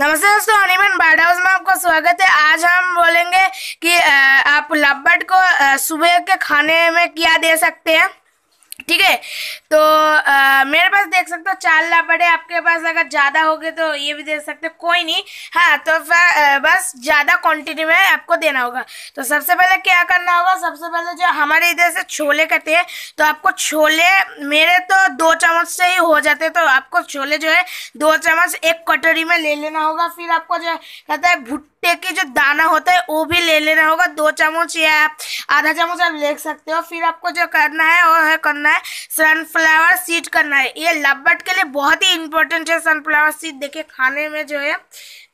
नमस्ते दोस्तों अनिमन bird house में आपका स्वागत है आज हम बोलेंगे कि आप लब्बट को सुबह के खाने में क्या दे सकते हैं ठीक है तो आ, मेरे पास देख सकते हो चार लापड़े आपके पास अगर ज़्यादा हो गए तो ये भी दे सकते हो कोई नहीं हाँ तो आ, बस ज़्यादा क्वांटिटी में आपको देना होगा तो सबसे पहले क्या करना होगा सबसे पहले जो हमारे इधर से छोले कहते हैं तो आपको छोले मेरे तो दो चम्मच से ही हो जाते तो आपको छोले जो है दो चम्मच एक कटोरी में ले लेना होगा फिर आपको जो कहता है भुट देखिए जो दाना होता है वो भी ले लेना होगा दो चम्मच या आधा चम्मच आप ले सकते हो फिर आपको जो करना है वो है करना है सनफ्लावर सीड करना है ये लब्बट के लिए बहुत ही इंपॉर्टेंट है सनफ्लावर सीड देखिए खाने में जो है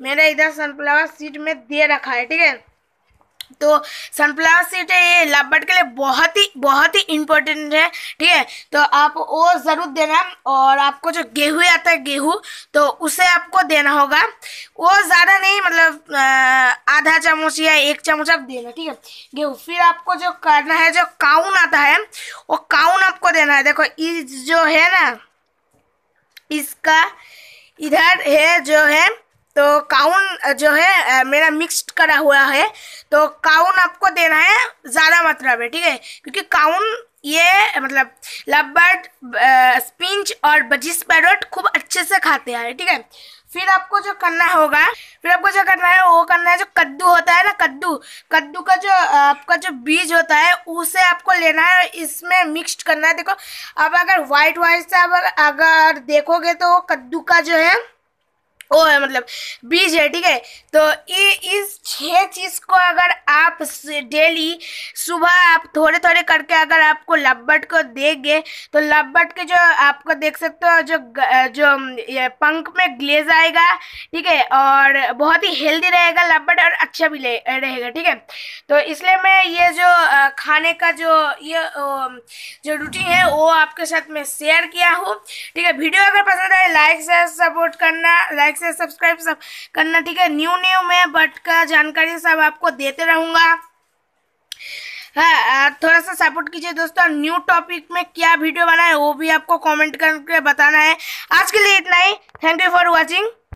मेरा इधर सनफ्लावर सीड में दे रखा है ठीक है तो सनफ्लावर सीड है ये बर्ड के लिए बहुत ही बहुत ही इम्पोर्टेंट है ठीक है तो आप वो ज़रूर देना और आपको जो गेहूँ आता है गेहूँ तो उसे आपको देना होगा वो ज़्यादा नहीं मतलब आधा चम्मच या एक चम्मच आप देना ठीक है गेहूँ फिर आपको जो करना है जो काउन आता है वो काउन आपको देना है देखो इस जो है ना इसका इधर है जो है तो काउन जो है मेरा मिक्स्ड करा हुआ है तो काउन आपको देना है ज़्यादा मात्रा में ठीक है क्योंकि काउन ये मतलब लव बर्ड स्पिंच और बजिस पैरोट खूब अच्छे से खाते हैं ठीक है फिर आपको जो करना होगा फिर आपको जो करना है वो करना है जो कद्दू होता है ना कद्दू कद्दू का जो आपका जो बीज होता है उसे आपको लेना है इसमें मिक्स्ड करना है देखो अब अगर वाइट वाइट से आप अगर देखोगे तो कद्दू का जो है ओ है मतलब बीज है ठीक है तो ये इस छः चीज़ को अगर आप डेली सुबह आप थोड़े थोड़े करके अगर आपको लब्बट को देंगे तो लब्बट के जो आपको देख सकते हो जो जो ये पंख में ग्लेज आएगा ठीक है और बहुत ही हेल्दी रहेगा लब्बट और अच्छा भी रहेगा ठीक है तो इसलिए मैं ये जो खाने का जो ये जो रूटीन है वो आपके साथ मैं शेयर किया हूँ ठीक है वीडियो अगर पसंद आए लाइक से सपोर्ट करना लाइक से सब्सक्राइब सब करना ठीक है न्यू न्यू में बट का जानकारी सब आपको देते रहूँगा हाँ थोड़ा सा सपोर्ट कीजिए दोस्तों न्यू टॉपिक में क्या वीडियो बना है वो भी आपको कमेंट करके बताना है आज के लिए इतना ही थैंक यू फॉर वाचिंग